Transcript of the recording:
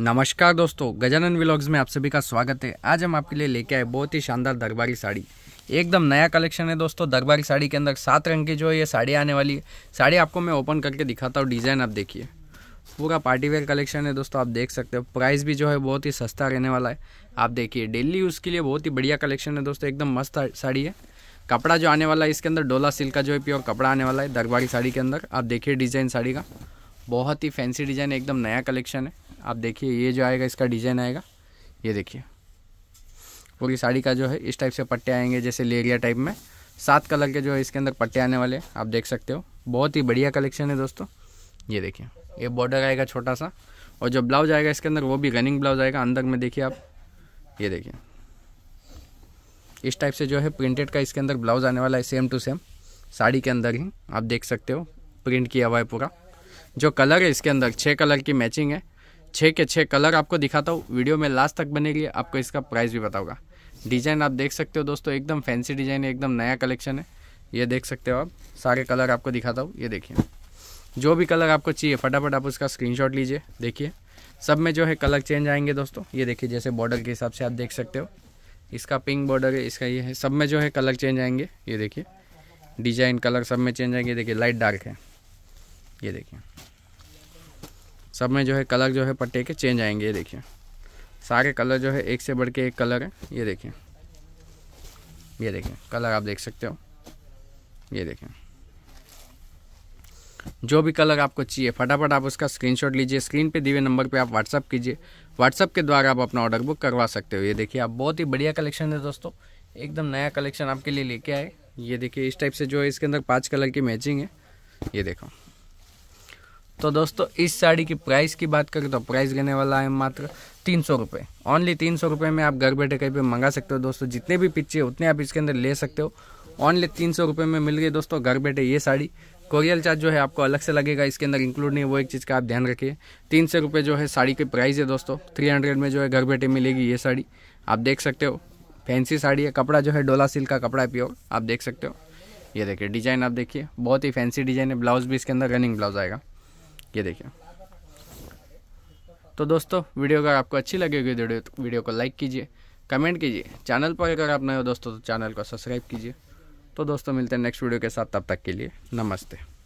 नमस्कार दोस्तों गजानन व्लॉग्स में आप सभी का स्वागत है आज हम आपके लिए लेके आए बहुत ही शानदार दरबारी साड़ी एकदम नया कलेक्शन है दोस्तों दरबारी साड़ी के अंदर सात रंग की जो है ये साड़ी आने वाली है साड़ी आपको मैं ओपन करके दिखाता हूँ डिज़ाइन आप देखिए पूरा पार्टीवेयर कलेक्शन है दोस्तों आप देख सकते हो प्राइस भी जो है बहुत ही सस्ता रहने वाला है आप देखिए डेली यूज़ के लिए बहुत ही बढ़िया कलेक्शन है दोस्तों एकदम मस्त साड़ी है कपड़ा जो आने वाला है इसके अंदर डोला सिल्क का जो है प्योर कपड़ा आने वाला है दरबारी साड़ी के अंदर आप देखिए डिज़ाइन साड़ी का बहुत ही फैंसी डिज़ाइन एकदम नया कलेक्शन है आप देखिए ये जो आएगा इसका डिज़ाइन आएगा ये देखिए पूरी साड़ी का जो है इस टाइप से पट्टे आएंगे जैसे लेरिया टाइप में सात कलर के जो है इसके अंदर पट्टे आने वाले आप देख सकते हो बहुत ही बढ़िया कलेक्शन है दोस्तों ये देखिए ये बॉर्डर आएगा छोटा सा और जो ब्लाउज आएगा इसके अंदर वो भी रनिंग ब्लाउज आएगा अंदर में देखिए आप ये देखिए इस टाइप से जो है प्रिंटेड का इसके अंदर ब्लाउज आने वाला है सेम टू सेम साड़ी के अंदर ही आप देख सकते हो प्रिंट किया हुआ है पूरा जो कलर है इसके अंदर छः कलर की मैचिंग है छः के छः कलर आपको दिखाता हूँ वीडियो में लास्ट तक बने लिए आपको इसका प्राइस भी बताऊँगा डिज़ाइन आप देख सकते हो दोस्तों एकदम फैंसी डिज़ाइन है एकदम नया कलेक्शन है ये देख सकते हो आप सारे कलर आपको दिखाता हूँ ये देखिए जो भी कलर आपको चाहिए फटाफट आप उसका स्क्रीन लीजिए देखिए सब में जो है कलर चेंज आएंगे दोस्तों ये देखिए जैसे बॉर्डर के हिसाब से आप देख सकते हो इसका पिंक बॉर्डर है इसका ये है सब में जो है कलर चेंज आएंगे ये देखिए डिजाइन कलर सब में चेंज आएंगे देखिए लाइट डार्क है ये देखिए सब में जो है कलर जो है पट्टे के चेंज आएंगे ये देखिए सारे कलर जो है एक से बढ़ के एक कलर है ये देखिए ये देखिए कलर आप देख सकते हो ये देखें जो भी कलर आपको चाहिए फटाफट आप उसका स्क्रीनशॉट लीजिए स्क्रीन पे दिए हुए नंबर पे आप व्हाट्सअप कीजिए व्हाट्सअप के द्वारा आप अपना ऑर्डर बुक करवा सकते हो ये देखिए आप बहुत ही बढ़िया कलेक्शन है दोस्तों एकदम नया कलेक्शन आपके लिए लेके आए ये देखिए इस टाइप से जो है इसके अंदर पाँच कलर की मैचिंग है ये देखो तो दोस्तों इस साड़ी की प्राइस की बात करें तो प्राइस रहने वाला है मात्र तीन सौ रुपये ओनली तीन सौ रुपये में आप घर बैठे कहीं पे मंगा सकते हो दोस्तों जितने भी पिक्चे उतने आप इसके अंदर ले सकते हो ओनली तीन सौ रुपये में मिल गई दोस्तों घर बैठे ये साड़ी कोरियल चार्ज जो है आपको अलग से लगेगा इसके अंदर इंक्लूड नहीं वो एक चीज़ का आप ध्यान रखिए तीन सौ रुपये जो है साड़ी की प्राइस है दोस्तों थ्री हंड्रेड में जो है घर बैठे मिलेगी ये साड़ी आप देख सकते हो फैंसी साड़ी है कपड़ा जो है डोला सिल्क का कपड़ा है प्योर आप देख सकते हो ये देखिए डिज़ाइन आप देखिए बहुत ही फैंसी डिज़ाइन है ब्लाउज़ भी इसके अंदर रनिंग ब्लाउज़ आएगा ये देखिए तो दोस्तों वीडियो अगर आपको अच्छी लगेगी तो वीडियो को लाइक कीजिए कमेंट कीजिए चैनल पर अगर आप नए हो दोस्तों तो चैनल को सब्सक्राइब कीजिए तो दोस्तों मिलते हैं नेक्स्ट वीडियो के साथ तब तक के लिए नमस्ते